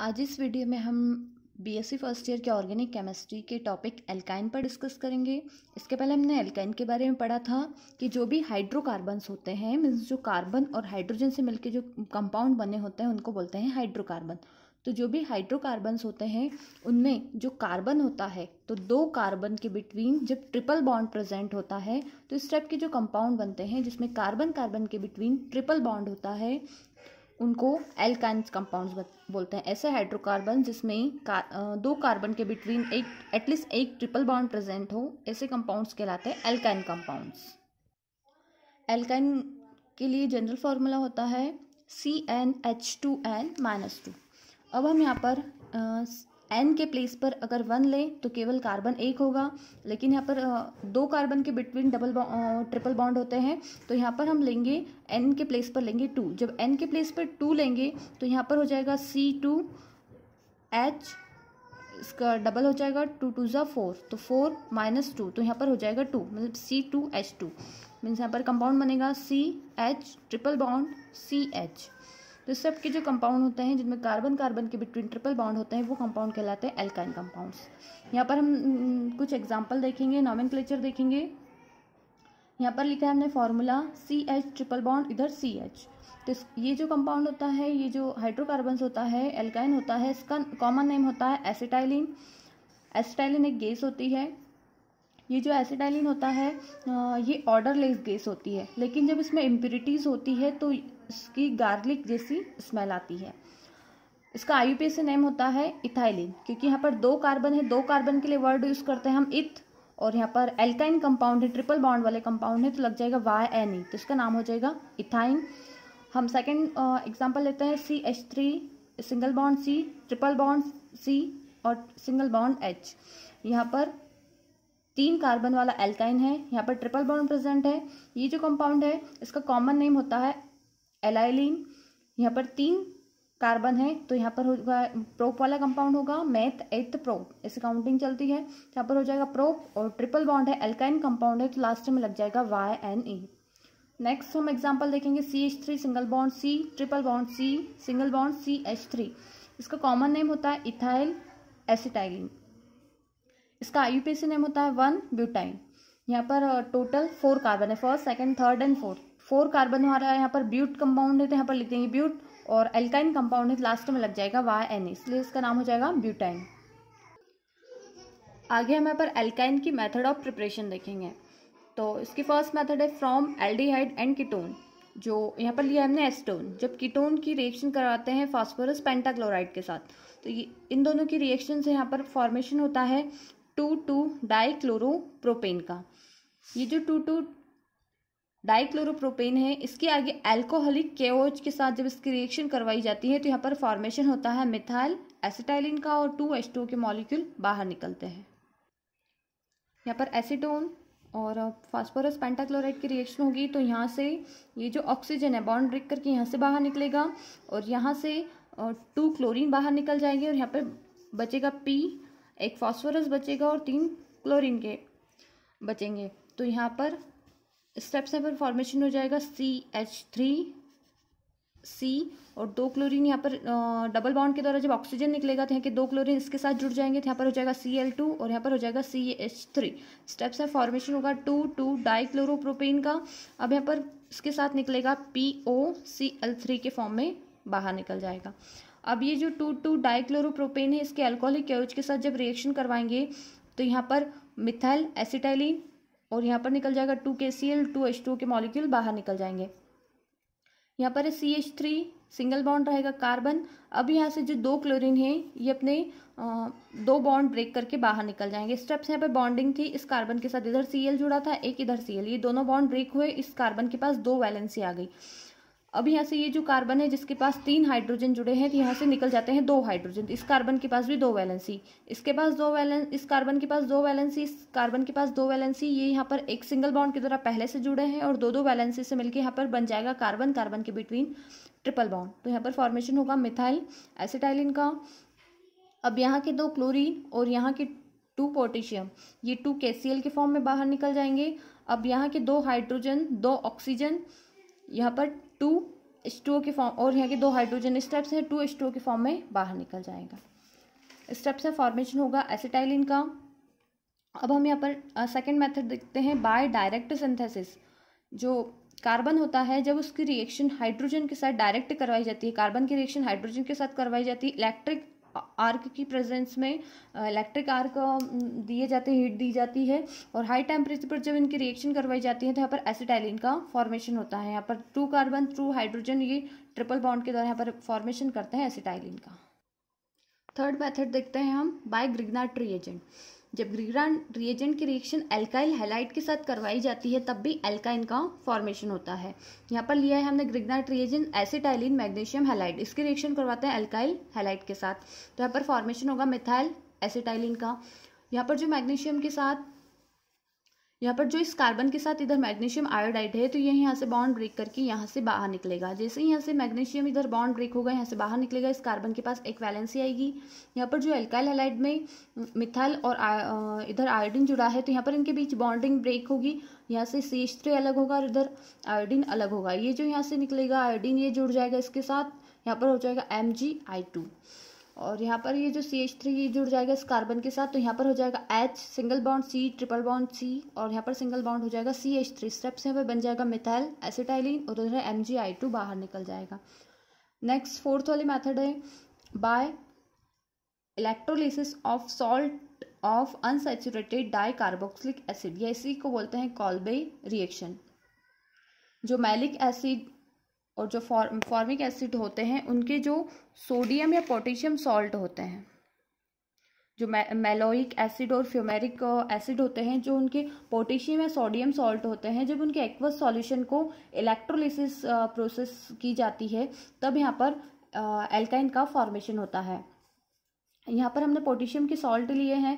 आज इस वीडियो में हम बीएससी फर्स्ट ईयर के ऑर्गेनिक केमिस्ट्री के टॉपिक एल्काइन पर डिस्कस करेंगे इसके पहले हमने एल्काइन के बारे में पढ़ा था कि जो भी हाइड्रोकार्बन्स होते हैं मीन्स जो कार्बन और हाइड्रोजन से मिलकर जो कंपाउंड बने होते हैं उनको बोलते हैं हाइड्रोकार्बन तो जो भी हाइड्रोकार्बन्स होते हैं उनमें जो कार्बन होता है तो दो कार्बन के बिटवीन जब ट्रिपल बॉन्ड प्रेजेंट होता है तो इस टाइप के जो कंपाउंड बनते हैं जिसमें कार्बन कार्बन के बिटवीन ट्रिपल बॉन्ड होता है उनको एल्काइंस कंपाउंड्स बोलते हैं ऐसे हाइड्रोकार्बन जिसमें दो कार्बन के बिटवीन एक एटलीस्ट एक ट्रिपल बाउंड प्रेजेंट हो ऐसे कंपाउंड्स कहलाते हैं एल्काइन कंपाउंड्स एल्काइन के लिए जनरल फार्मूला होता है C n H two n minus two अब हम यहाँ पर एन के प्लेस पर अगर वन लें तो केवल कार्बन एक होगा लेकिन यहाँ पर दो कार्बन के बिटवीन डबल ट्रिपल बॉन्ड होते हैं तो यहाँ पर हम लेंगे एन के प्लेस पर लेंगे टू जब एन के प्लेस पर टू लेंगे तो यहाँ पर हो जाएगा सी टू एच इसका डबल हो जाएगा टू टू ज़ा फोर तो फोर माइनस टू तो यहाँ पर हो जाएगा टू मतलब C two H two means यहाँ पर कंपाउंड बनेगा C H triple bond C H तो इस सबके जो कंपाउंड होते हैं जिनमें कार्बन कार्बन के बिटवीन ट्रिपल बाउंड होते हैं वो कंपाउंड कहलाते हैं एल्काइन कंपाउंड्स यहाँ पर हम कुछ एग्जाम्पल देखेंगे नॉमिन देखेंगे यहाँ पर लिखा है हमने formula C H triple bond इधर सी एच तो ये जो कंपाउंड होता है ये जो हाइड्रोकार्बन होता है एल्काइन होता है इसका कॉमन नेम होता है एसिटाइलिन एसिटाइलिन एक गैस होती है ये जो एसिडाइलिन होता है ये ऑर्डरलेस गैस होती है लेकिन जब इसमें इम्प्यूरिटीज होती है तो इसकी गार्लिक जैसी स्मेल आती है इसका आई से नेम होता है इथाइलिन क्योंकि यहाँ पर दो कार्बन है दो कार्बन के लिए वर्ड यूज़ करते हैं हम इथ और यहाँ पर एल्काइन कंपाउंड है ट्रिपल बाउंड वाले कंपाउंड है तो लग जाएगा वाई एन ई तो इसका नाम हो जाएगा इथाइन हम सेकेंड एग्जाम्पल लेते हैं C H three single bond C triple bond C और सिंगल बाउंड एच यहाँ पर तीन कार्बन वाला एल्काइन है यहाँ पर ट्रिपल बॉन्ड प्रेजेंट है ये जो कंपाउंड है इसका कॉमन नेम होता है एलाइलिन यहाँ पर तीन कार्बन है तो यहाँ पर होगा प्रोप वाला कंपाउंड होगा मैथ एथ प्रोप ऐसे काउंटिंग चलती है यहाँ पर हो जाएगा प्रोप और ट्रिपल बॉन्ड है एल्काइन कंपाउंड है तो लास्ट में लग जाएगा वाई एन ई नेक्स्ट हम एग्जाम्पल देखेंगे C H three single bond C triple bond C single bond C H three इसका कॉमन नेम होता है इथाइल एसिटाइलिन इसका आई नेम होता है वन ब्यूटाइन यहाँ पर टोटल फोर कार्बन है first second third and fourth four carbon हमारा यहाँ पर ब्यूट कंपाउंड है तो यहाँ पर लिख देंगे ब्यूट और एल्काइन कंपाउंड है लास्ट तो में लग जाएगा वाई एन इसलिए इसका नाम हो जाएगा ब्यूटाइन आगे हम यहाँ पर एल्काइन की मेथड ऑफ प्रिपरेशन देखेंगे तो इसकी फर्स्ट मेथड है फ्रॉम एल्डिहाइड एंड कीटोन जो यहाँ पर लिया हमने एस्टोन जब कीटोन की रिएक्शन करवाते हैं फास्फोरस पेंटाक्लोराइड के साथ तो ये इन दोनों की रिएक्शन से यहाँ पर फॉर्मेशन होता है टू टू डाईक्लोरोप्रोपेन का ये जो टू टू डाइक्लोरोप्रोपेन है इसके आगे एल्कोहलिक केओज के साथ जब इसकी रिएक्शन करवाई जाती है तो यहाँ पर फॉर्मेशन होता है मिथाइल एसिटाइलिन का और टू एच के मॉलिक्यूल बाहर निकलते हैं यहाँ पर एसिटोन और फास्फोरस पेंटाक्लोराइड की रिएक्शन होगी तो यहाँ से ये जो ऑक्सीजन है बॉन्ड ब्रेक करके यहाँ से बाहर निकलेगा और यहाँ से टू क्लोरीन बाहर निकल जाएगी और यहाँ पर बचेगा पी एक फॉस्फोरस बचेगा और तीन क्लोरीन के बचेंगे तो यहाँ पर स्टेप पर फॉर्मेशन हो जाएगा सी एच थ्री सी और दो क्लोरीन यहाँ पर डबल बाउंड के द्वारा जब ऑक्सीजन निकलेगा तो यहाँ के दो क्लोरीन इसके साथ जुड़ जाएंगे तो यहाँ पर हो जाएगा सी एल टू और यहाँ पर हो जाएगा सी एच थ्री स्टेप्स से फॉर्मेशन होगा टू टू डाई क्लोरोप्रोपेन का अब यहाँ पर इसके साथ निकलेगा P O C L three के फॉर्म में बाहर निकल जाएगा अब ये जो टू टू डाइक्लोरोप्रोपेन है इसके अल्कोहलिक क्यूज के साथ जब रिएक्शन करवाएंगे तो यहाँ पर मिथाइल एसिटाइलिन और यहाँ पर निकल जाएगा टू के C L two H two के मॉलिक्यूल बाहर निकल जाएंगे यहाँ पर C H three single bond रहेगा कार्बन अब यहाँ से जो दो क्लोरीन है ये अपने आ, दो बॉन्ड ब्रेक करके बाहर निकल जाएंगे स्टेप्स यहाँ पर बॉन्डिंग थी इस कार्बन के साथ इधर सी एल जुड़ा था एक इधर सी एल ये दोनों बॉन्ड ब्रेक हुए इस कार्बन के पास दो वैलेंसी आ गई अब यहाँ से ये जो कार्बन है जिसके पास तीन हाइड्रोजन जुड़े हैं तो यहाँ से निकल जाते हैं दो हाइड्रोजन इस कार्बन के पास भी दो वैलेंसी इसके पास दो वैलेंस इस कार्बन के पास दो वैलेंसी इस कार्बन के पास दो वैलेंसी ये यहाँ पर एक सिंगल बाउंड की तरह पहले से जुड़े हैं और दो दो वैलेंसी से मिलकर यहाँ पर बन जाएगा कार्बन कार्बन के बिटवीन ट्रिपल बाउंड तो यहाँ पर फॉर्मेशन होगा मिथाइल एसिटाइलिन का अब यहाँ के दो क्लोरीन और यहाँ के टू पोटेशियम ये टू के के फॉर्म में बाहर निकल जाएंगे अब यहाँ के दो हाइड्रोजन दो ऑक्सीजन यहाँ पर टू स्टो के फॉर्म और यहाँ के दो हाइड्रोजन स्टेप्स हैं टू स्टो के फॉर्म में बाहर निकल जाएगा स्टेप से फॉर्मेशन होगा एसिटाइलिन का अब हम यहाँ पर सेकेंड मेथड देखते हैं बाय डायरेक्ट सिंथेसिस जो कार्बन होता है जब उसकी रिएक्शन हाइड्रोजन के साथ डायरेक्ट करवाई जाती है कार्बन की रिएक्शन हाइड्रोजन के साथ करवाई जाती है इलेक्ट्रिक आर्क की प्रेजेंस में इलेक्ट्रिक आर्क दिए जाते हैं हीट दी जाती है और हाई टेम्परेचर पर जब इनकी रिएक्शन करवाई जाती है तो यहाँ पर एसिटाइलिन का फॉर्मेशन होता है यहाँ पर टू कार्बन थ्रू हाइड्रोजन ये ट्रिपल बॉन्ड के द्वारा यहाँ पर फॉर्मेशन करते हैं एसिटाइलिन का थर्ड मेथड देखते हैं हम बाय ग्रिग्नाट्री एजेंट जब ग्रीग्रांड रिएजेंट की रिएक्शन एल्काइल हेलाइट के साथ करवाई जाती है तब भी एल्काइन का फॉर्मेशन होता है यहाँ पर लिया है हमने Grignard reagent acetylene magnesium halide इसकी रिएक्शन करवाते हैं एल्काइल हेलाइट के साथ तो यहाँ पर फॉर्मेशन होगा मिथाइल एसिटाइलिन का यहाँ पर जो मैग्नीशियम के साथ यहाँ पर जो इस कार्बन के साथ इधर मैग्नीशियम आयोडाइड है तो ये यहाँ से बॉन्ड ब्रेक करके यहाँ से बाहर निकलेगा जैसे यहाँ से मैग्नीशियम इधर बॉन्ड ब्रेक होगा यहाँ से बाहर निकलेगा इस कार्बन के पास एक वैलेंसी आएगी यहाँ पर जो एल्काइल हेलाइड में मिथाइल और इधर आयोडीन जुड़ा है तो यहाँ पर इनके बीच बॉन्डिंग ब्रेक होगी यहाँ से सी अलग होगा और इधर आयोडीन अलग होगा ये जो यहाँ से निकलेगा आयोडीन ये जुड़ जाएगा इसके साथ यहाँ पर हो जाएगा एम जी आई टू और यहाँ पर ये जो सी एच थ्री ये जुड़ जाएगा इस कार्बन के साथ तो यहाँ पर हो जाएगा H single bond C triple bond C और यहाँ पर सिंगल बाउंड हो जाएगा सी एच थ्री स्टेप्स यहाँ पर बन जाएगा मिथाइल एसिटाइलिन और उधर एम जी आई टू बाहर निकल जाएगा नेक्स्ट फोर्थ वाली मेथड है by electrolysis of salt of unsaturated di carboxylic acid या इसी को बोलते हैं कॉलबे रिएक्शन जो मैलिक एसिड और जो फॉर फॉर्मिक एसिड होते हैं उनके जो सोडियम या पोटेशियम सॉल्ट होते हैं जो मेलोइक एसिड और फ्यूमेरिक एसिड होते हैं जो उनके पोटेशियम या सोडियम सॉल्ट होते हैं जब उनके एक्वस सॉल्यूशन को इलेक्ट्रोलिसिस प्रोसेस की जाती है तब यहाँ पर एल्काइन का फॉर्मेशन होता है यहाँ पर हमने पोटेशियम के सॉल्ट लिए हैं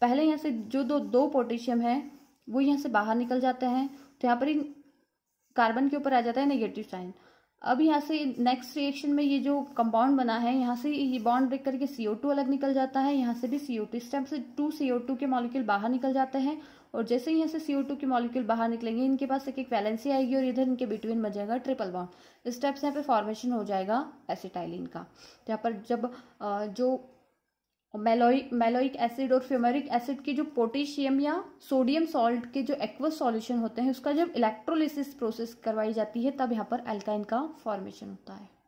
पहले यहाँ से जो दो दो पोटेशियम हैं वो यहाँ से बाहर निकल जाते हैं तो यहाँ पर इन कार्बन के ऊपर आ जाता है नेगेटिव साइन अब यहाँ से नेक्स्ट रिएक्शन में ये जो कंपाउंड बना है यहाँ से ये बॉन्ड ब्रेक करके सी ओ टू अलग निकल जाता है यहाँ से भी सी ओ टू इस टाइप से टू सीओ टू के मॉलिक्यूल बाहर निकल जाते हैं और जैसे यहाँ से सीओ टू के मॉलिक्यूल बाहर निकलेंगे इनके पास एक एक वैलेंसी आएगी और इधर इनके बिटवीन बन जाएगा ट्रिपल बॉन्ड इस टाइप से यहाँ पे फॉर्मेशन हो जाएगा एसिटाइलिन का यहाँ पर जब जो मेलोइक मेलोइक एसिड और फ्यूमेरिक एसिड के जो पोटेशियम या सोडियम सॉल्ट के जो एक्वस सॉल्यूशन होते हैं उसका जब इलेक्ट्रोलिसिस प्रोसेस करवाई जाती है तब यहाँ पर एल्काइन का फॉर्मेशन होता है